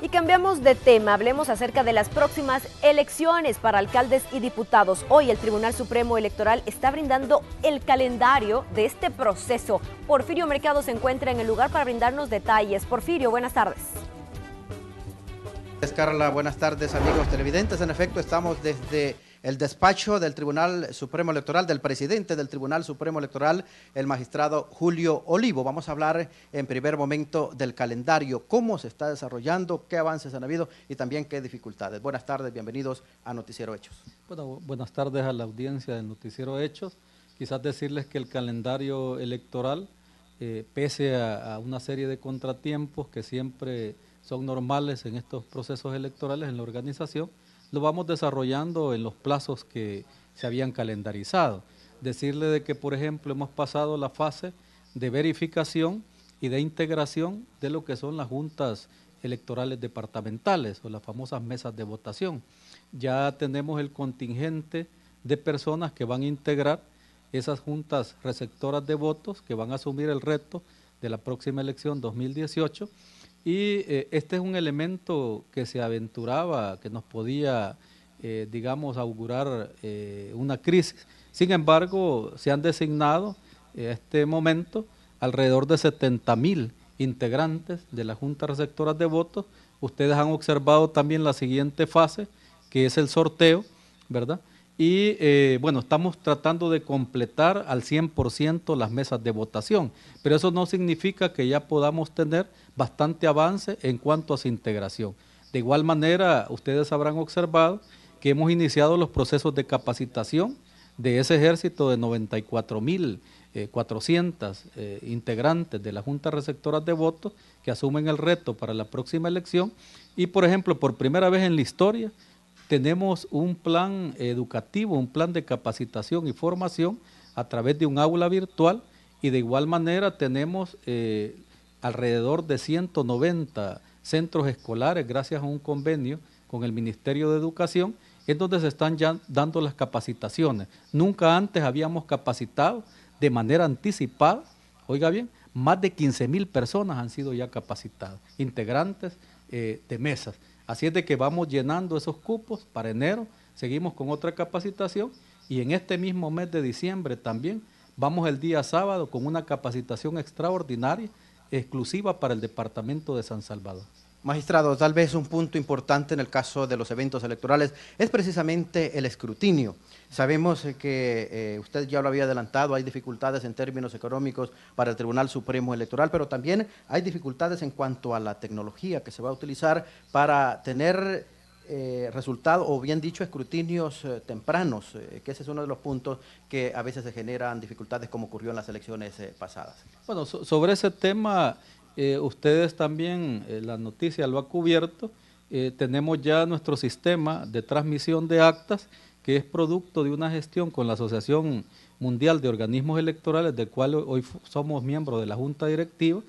Y cambiamos de tema, hablemos acerca de las próximas elecciones para alcaldes y diputados. Hoy el Tribunal Supremo Electoral está brindando el calendario de este proceso. Porfirio Mercado se encuentra en el lugar para brindarnos detalles. Porfirio, buenas tardes. Carla, buenas tardes amigos televidentes. En efecto, estamos desde el despacho del Tribunal Supremo Electoral, del presidente del Tribunal Supremo Electoral, el magistrado Julio Olivo. Vamos a hablar en primer momento del calendario, cómo se está desarrollando, qué avances han habido y también qué dificultades. Buenas tardes, bienvenidos a Noticiero Hechos. buenas tardes a la audiencia de Noticiero Hechos. Quizás decirles que el calendario electoral, eh, pese a una serie de contratiempos que siempre son normales en estos procesos electorales en la organización, lo vamos desarrollando en los plazos que se habían calendarizado. Decirle de que, por ejemplo, hemos pasado la fase de verificación y de integración de lo que son las juntas electorales departamentales o las famosas mesas de votación. Ya tenemos el contingente de personas que van a integrar esas juntas receptoras de votos que van a asumir el reto de la próxima elección 2018 y eh, este es un elemento que se aventuraba, que nos podía, eh, digamos, augurar eh, una crisis. Sin embargo, se han designado en este momento alrededor de 70.000 mil integrantes de la Junta Receptora de Votos. Ustedes han observado también la siguiente fase, que es el sorteo, ¿verdad? y eh, bueno, estamos tratando de completar al 100% las mesas de votación, pero eso no significa que ya podamos tener bastante avance en cuanto a su integración. De igual manera, ustedes habrán observado que hemos iniciado los procesos de capacitación de ese ejército de 94.400 eh, eh, integrantes de la Junta Receptora de Votos que asumen el reto para la próxima elección y, por ejemplo, por primera vez en la historia, tenemos un plan educativo, un plan de capacitación y formación a través de un aula virtual y de igual manera tenemos eh, alrededor de 190 centros escolares gracias a un convenio con el Ministerio de Educación es donde se están ya dando las capacitaciones. Nunca antes habíamos capacitado de manera anticipada, oiga bien, más de 15.000 personas han sido ya capacitadas, integrantes eh, de mesas. Así es de que vamos llenando esos cupos para enero, seguimos con otra capacitación y en este mismo mes de diciembre también vamos el día sábado con una capacitación extraordinaria exclusiva para el departamento de San Salvador. Magistrado, tal vez un punto importante en el caso de los eventos electorales es precisamente el escrutinio. Sabemos que eh, usted ya lo había adelantado, hay dificultades en términos económicos para el Tribunal Supremo Electoral, pero también hay dificultades en cuanto a la tecnología que se va a utilizar para tener eh, resultados, o bien dicho, escrutinios eh, tempranos, que ese es uno de los puntos que a veces se generan dificultades como ocurrió en las elecciones pasadas. Bueno, sobre ese tema... Eh, ustedes también, eh, la noticia lo ha cubierto, eh, tenemos ya nuestro sistema de transmisión de actas, que es producto de una gestión con la Asociación Mundial de Organismos Electorales, del cual hoy somos miembros de la Junta Directiva,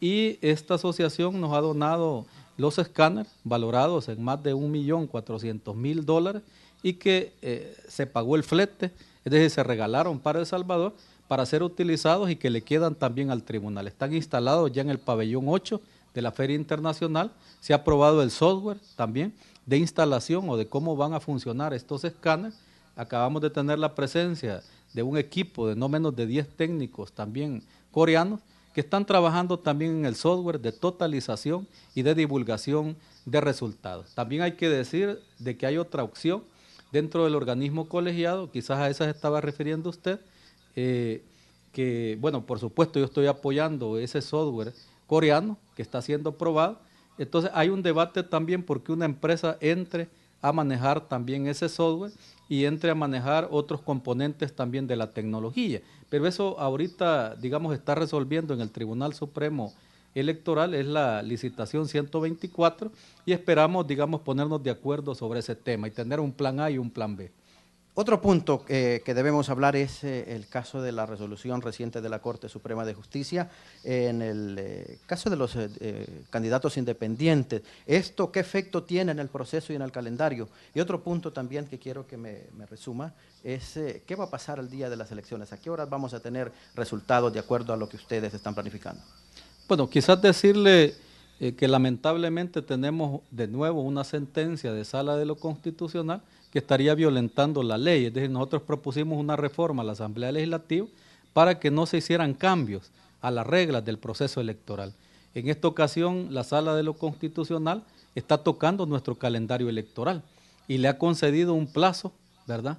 y esta asociación nos ha donado los escáneres, valorados en más de 1.400.000 dólares, y que eh, se pagó el flete, es decir, se regalaron para El Salvador para ser utilizados y que le quedan también al tribunal. Están instalados ya en el pabellón 8 de la Feria Internacional, se ha aprobado el software también de instalación o de cómo van a funcionar estos escáneres. Acabamos de tener la presencia de un equipo de no menos de 10 técnicos también coreanos que están trabajando también en el software de totalización y de divulgación de resultados. También hay que decir de que hay otra opción dentro del organismo colegiado, quizás a esas estaba refiriendo usted, eh, que, bueno, por supuesto yo estoy apoyando ese software coreano que está siendo probado, entonces hay un debate también porque una empresa entre a manejar también ese software y entre a manejar otros componentes también de la tecnología. Pero eso ahorita, digamos, está resolviendo en el Tribunal Supremo electoral, es la licitación 124, y esperamos, digamos, ponernos de acuerdo sobre ese tema y tener un plan A y un plan B. Otro punto eh, que debemos hablar es eh, el caso de la resolución reciente de la Corte Suprema de Justicia eh, en el caso de los candidatos independientes. ¿Esto qué efecto tiene en el proceso y en el calendario? Y otro punto también que quiero que me, me resuma es qué va a pasar el día de las elecciones. ¿A qué horas vamos a tener resultados de acuerdo a lo que ustedes están planificando? Bueno, quizás decirle eh, que lamentablemente tenemos de nuevo una sentencia de sala de lo constitucional que estaría violentando la ley. Es decir, nosotros propusimos una reforma a la Asamblea Legislativa para que no se hicieran cambios a las reglas del proceso electoral. En esta ocasión, la sala de lo constitucional está tocando nuestro calendario electoral y le ha concedido un plazo, ¿verdad?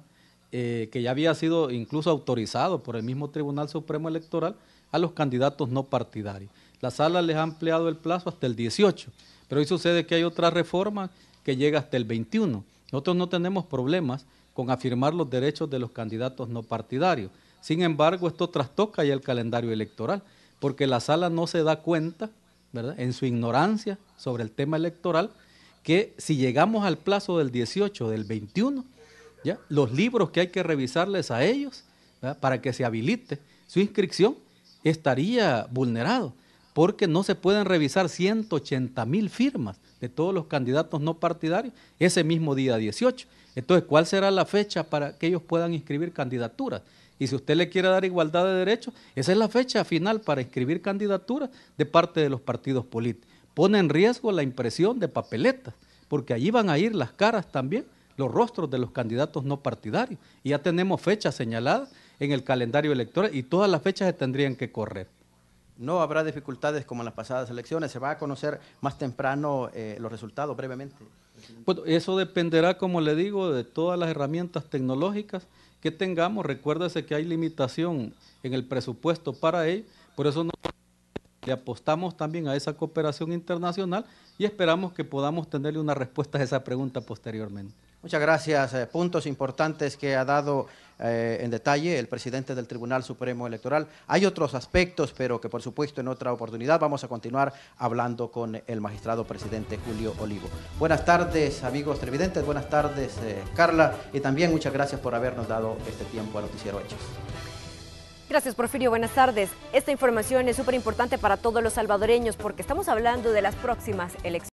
Eh, que ya había sido incluso autorizado por el mismo Tribunal Supremo Electoral a los candidatos no partidarios. La sala les ha ampliado el plazo hasta el 18, pero hoy sucede que hay otra reforma que llega hasta el 21. Nosotros no tenemos problemas con afirmar los derechos de los candidatos no partidarios. Sin embargo, esto trastoca ya el calendario electoral, porque la sala no se da cuenta, en su ignorancia sobre el tema electoral, que si llegamos al plazo del 18, del 21, ¿ya? los libros que hay que revisarles a ellos para que se habilite su inscripción estaría vulnerado porque no se pueden revisar 180 mil firmas de todos los candidatos no partidarios ese mismo día 18. Entonces, ¿cuál será la fecha para que ellos puedan inscribir candidaturas? Y si usted le quiere dar igualdad de derechos, esa es la fecha final para inscribir candidaturas de parte de los partidos políticos. Pone en riesgo la impresión de papeletas, porque allí van a ir las caras también, los rostros de los candidatos no partidarios. Y ya tenemos fechas señaladas en el calendario electoral y todas las fechas se tendrían que correr. No habrá dificultades como en las pasadas elecciones. Se va a conocer más temprano eh, los resultados brevemente. Bueno, eso dependerá, como le digo, de todas las herramientas tecnológicas que tengamos. Recuérdese que hay limitación en el presupuesto para ello, por eso le apostamos también a esa cooperación internacional y esperamos que podamos tenerle una respuesta a esa pregunta posteriormente. Muchas gracias. Eh, puntos importantes que ha dado eh, en detalle el presidente del Tribunal Supremo Electoral. Hay otros aspectos, pero que por supuesto en otra oportunidad vamos a continuar hablando con el magistrado presidente Julio Olivo. Buenas tardes, amigos televidentes. Buenas tardes, eh, Carla. Y también muchas gracias por habernos dado este tiempo a Noticiero Hechos. Gracias, Porfirio. Buenas tardes. Esta información es súper importante para todos los salvadoreños porque estamos hablando de las próximas elecciones.